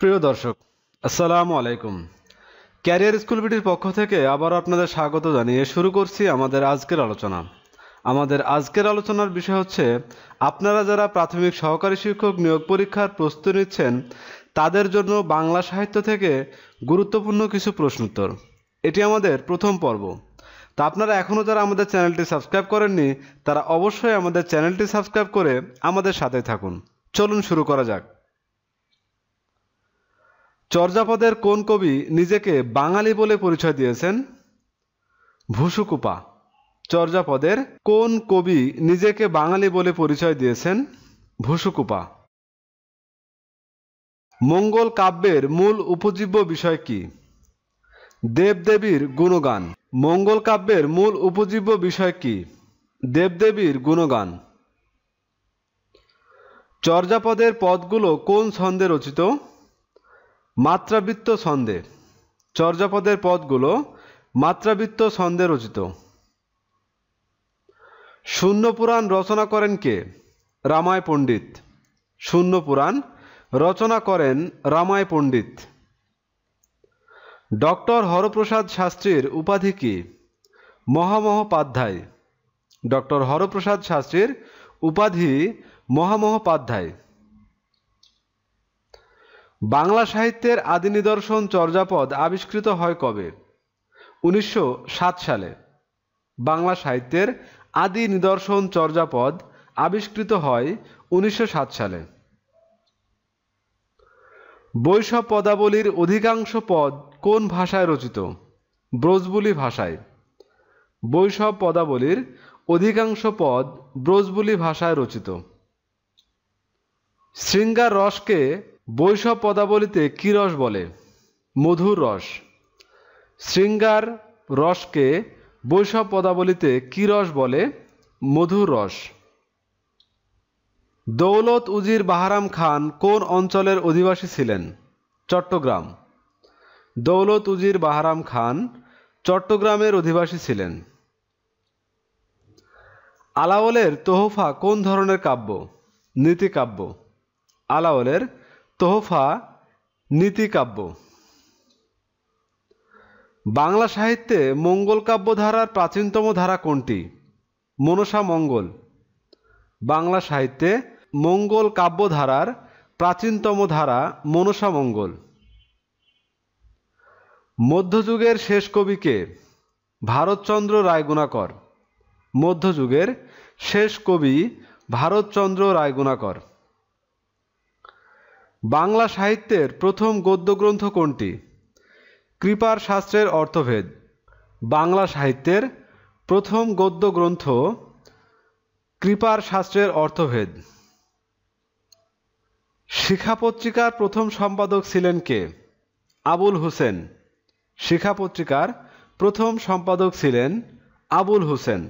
প্রিয় দর্শক আসসালামু আলাইকুম ক্যারিয়ার স্কুল বিটির পক্ষ থেকে আবার আপনাদের স্বাগত জানিয়ে শুরু করছি আমাদের আজকের আলোচনা আমাদের আজকের আলোচনার বিষয় হচ্ছে আপনারা যারা প্রাথমিক সহকারী শিক্ষক নিয়োগ পরীক্ষার প্রস্তুতি নিচ্ছেন তাদের জন্য বাংলা সাহিত্য থেকে গুরুত্বপূর্ণ কিছু প্রশ্নোত্তর এটি আমাদের প্রথম পর্ব তা আপনারা এখনও যারা আমাদের চ্যানেলটি সাবস্ক্রাইব করেননি তারা অবশ্যই আমাদের চ্যানেলটি সাবস্ক্রাইব করে আমাদের সাথে থাকুন চলুন শুরু করা যাক চর্যাপদের কোন কবি নিজেকে বাঙালি বলে পরিচয় দিয়েছেন ভুসুকুপা চর্যাপদের কোন কবি নিজেকে বাঙালি বলে পরিচয় দিয়েছেন ভুসুকুপা মঙ্গল কাব্যের মূল উপজীব্য বিষয় কি দেবদেবীর গুণগান মঙ্গল কাব্যের মূল উপজীব্য বিষয় কি দেবদেবীর গুণগান চর্যাপদের পদগুলো কোন ছন্দে রচিত মাত্রাবৃত্ত ছন্দে চর্যাপদের পদগুলো মাত্রাবৃত্ত ছন্দে রচিত শূন্য পুরাণ রচনা করেন কে রামায় পণ্ডিত শূন্য পুরাণ রচনা করেন রামায় পণ্ডিত ডক্টর হরপ্রসাদ শাস্ত্রীর উপাধি কি মহামহোপাধ্যায় ডক্টর হরপ্রসাদ শাস্ত্রীর উপাধি মহামহোপাধ্যায় বাংলা সাহিত্যের আদি নিদর্শন চর্যাপদ আবিষ্কৃত হয় কবে উনিশশো সালে বাংলা সাহিত্যের আদি নিদর্শন চর্যাপদ আবিষ্কৃত হয় উনিশশো সালে বৈষব পদাবলীর অধিকাংশ পদ কোন ভাষায় রচিত ব্রজবুলি ভাষায় বৈষব পদাবলীর অধিকাংশ পদ ব্রজবুলি ভাষায় রচিত শৃঙ্গার রসকে বৈষব পদাবলিতে কি রস বলে মধুর রস শৃঙ্গার রসকে বৈষব পদাবলিতে কি রস বলে মধুর রস দৌলত উজির বাহারাম খান কোন অঞ্চলের অধিবাসী ছিলেন চট্টগ্রাম দৌলত উজির বাহারাম খান চট্টগ্রামের অধিবাসী ছিলেন আলাওলের তোহফা কোন ধরনের কাব্য নীতিকাব্য আলাওলের তোহফা নীতিকাব্য বাংলা সাহিত্যে মঙ্গল কাব্য ধারার প্রাচীনতম ধারা কোনটি মনসা মঙ্গল বাংলা সাহিত্যে মঙ্গল কাব্য ধারার প্রাচীনতম ধারা মনসা মঙ্গল মধ্যযুগের শেষ কবিকে ভারতচন্দ্র রায়গুণাকর মধ্যযুগের শেষ কবি ভারতচন্দ্র রায়গুণাকর বাংলা সাহিত্যের প্রথম গদ্যগ্রন্থ কোনটি কৃপার শাস্ত্রের অর্থভেদ বাংলা সাহিত্যের প্রথম গদ্যগ্রন্থ কৃপার শাস্ত্রের অর্থভেদ শিখা পত্রিকার প্রথম সম্পাদক ছিলেন কে আবুল হোসেন শিখা পত্রিকার প্রথম সম্পাদক ছিলেন আবুল হোসেন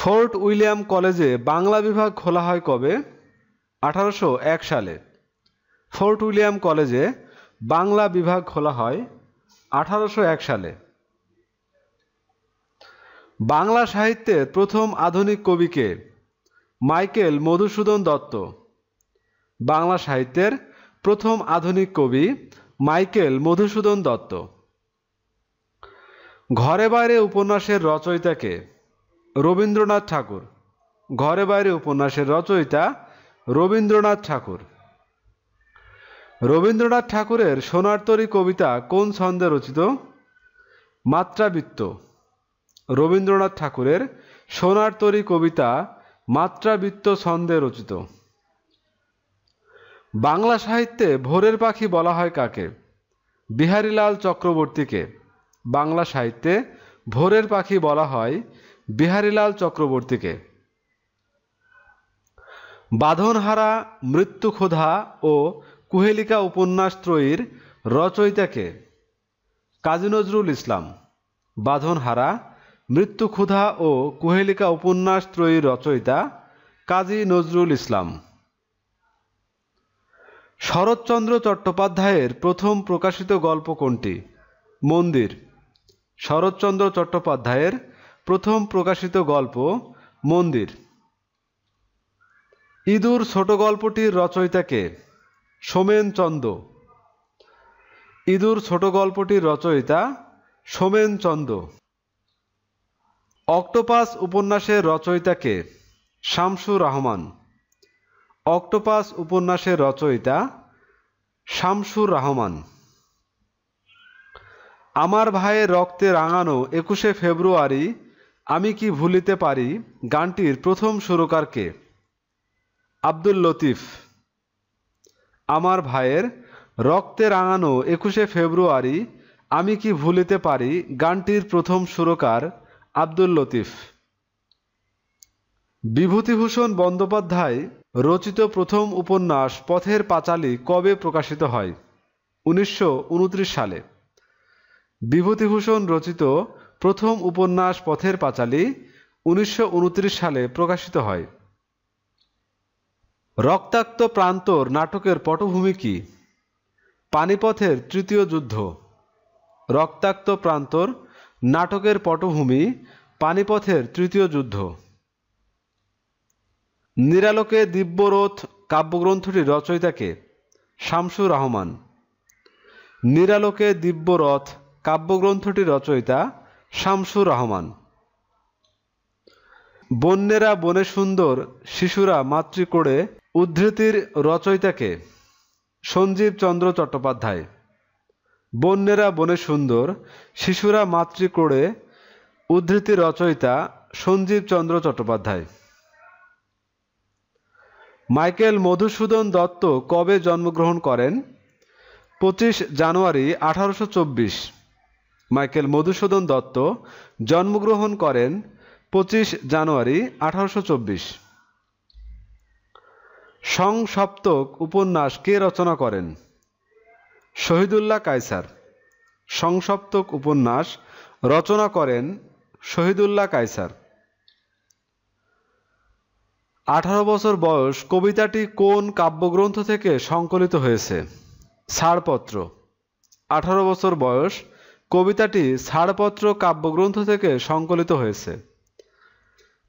ফোর্ট উইলিয়াম কলেজে বাংলা বিভাগ খোলা হয় কবে আঠারোশো এক সালে ফোর্ট উইলিয়াম কলেজে বাংলা বিভাগ খোলা হয় আঠারোশো এক সালে বাংলা সাহিত্যের প্রথম আধুনিক কবিকে মাইকেল মধুসূদন দত্ত বাংলা সাহিত্যের প্রথম আধুনিক কবি মাইকেল মধুসূদন দত্ত ঘরে বাইরে উপন্যাসের রচয়িতাকে রবীন্দ্রনাথ ঠাকুর ঘরে বাইরে উপন্যাসের রচয়িতা রবীন্দ্রনাথ ঠাকুর রবীন্দ্রনাথ ঠাকুরের সোনার তরী কবিতা কোন ছন্দে রচিত মাত্রাবৃত্ত রবীন্দ্রনাথ ঠাকুরের সোনার তরী কবিতা মাত্রাবৃত্ত ছন্দে রচিত বাংলা সাহিত্যে ভোরের পাখি বলা হয় কাকে বিহারীলাল চক্রবর্তীকে বাংলা সাহিত্যে ভোরের পাখি বলা হয় বিহারীলাল চক্রবর্তীকে বাঁধনহারা মৃত্যুক্ষুধা ও কুহেলিকা উপন্যাস ত্রয়ীর রচয়িতাকে কাজী নজরুল ইসলাম বাঁধনহারা মৃত্যুক্ষুধা ও কুহেলিকা উপন্যাস ত্রয়ীর রচয়িতা কাজী নজরুল ইসলাম শরৎচন্দ্র চট্টোপাধ্যায়ের প্রথম প্রকাশিত গল্প কোনটি মন্দির শরৎচন্দ্র চট্টোপাধ্যায়ের প্রথম প্রকাশিত গল্প মন্দির ইঁদুর ছোট গল্পটির রচয়িতাকে সোমেন চন্দ ইঁদুর ছোট গল্পটির রচয়িতা সোমেন চন্দ অক্টোপাস উপন্যাসের রচয়িতাকে শামসুর রহমান অক্টোপাস উপন্যাসের রচয়িতা শামসুর রহমান আমার ভাইয়ের রক্তে রাঙানো একুশে ফেব্রুয়ারি আমি কি ভুলিতে পারি গানটির প্রথম সুরকারকে আব্দুল লতিফ আমার ভাইয়ের রক্তে রাঙানো একুশে ফেব্রুয়ারি আমি কি ভুলিতে পারি গানটির প্রথম সুরকার আব্দুল লতিফ বিভূতিভূষণ বন্দ্যোপাধ্যায় রচিত প্রথম উপন্যাস পথের পাঁচালী কবে প্রকাশিত হয় উনিশশো সালে বিভূতিভূষণ রচিত প্রথম উপন্যাস পথের পাঁচালী উনিশশো সালে প্রকাশিত হয় রক্তাক্ত প্রান্তর নাটকের পটভূমি কি পানিপথের তৃতীয় যুদ্ধ রক্তাক্ত প্রান্তর নাটকের পটভূমি পানিপথের তৃতীয় যুদ্ধ নিরালোকে দিব্যরথ কাব্যগ্রন্থটির রচয়িতাকে শামসুর রহমান নিরালোকে দিব্যরথ কাব্যগ্রন্থটির রচয়িতা শামসুর রহমান বন্যেরা বনে সুন্দর শিশুরা করে উদ্ধৃতির রচয়িতাকে সঞ্জীব চন্দ্র চট্টোপাধ্যায় বন্যেরা বনে সুন্দর শিশুরা করে উদ্ধৃতির রচয়িতা সঞ্জীব চন্দ্র চট্টোপাধ্যায় মাইকেল মধুসূদন দত্ত কবে জন্মগ্রহণ করেন পঁচিশ জানুয়ারি আঠারোশো মাইকেল মধুসূদন দত্ত জন্মগ্রহণ করেন পঁচিশ জানুয়ারি আঠারোশো সংসপ্তক উপন্যাস কে রচনা করেন শহীদুল্লাহ কায়সার সংসপ্তক উপন্যাস রচনা করেন শহীদুল্লাহ কায়সার আঠারো বছর বয়স কবিতাটি কোন কাব্যগ্রন্থ থেকে সংকলিত হয়েছে ছাড়পত্র আঠারো বছর বয়স কবিতাটি ছাড়পত্র কাব্যগ্রন্থ থেকে সংকলিত হয়েছে